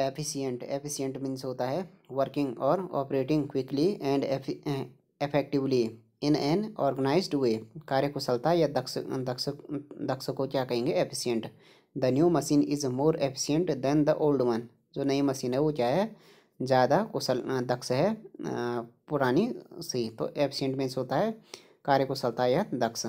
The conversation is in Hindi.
एफिशिएंट एफिशिएंट मीन्स होता है वर्किंग और operating quickly and effectively in an organized way कार्यकुशलता या दक्ष दक्ष दक्ष को क्या कहेंगे efficient the new machine is more efficient than the old one जो नई मशीन है वो क्या है ज़्यादा कुशल दक्ष है पुरानी सी तो एफिशिएंट मीन्स होता है कार्यकुशलता या दक्ष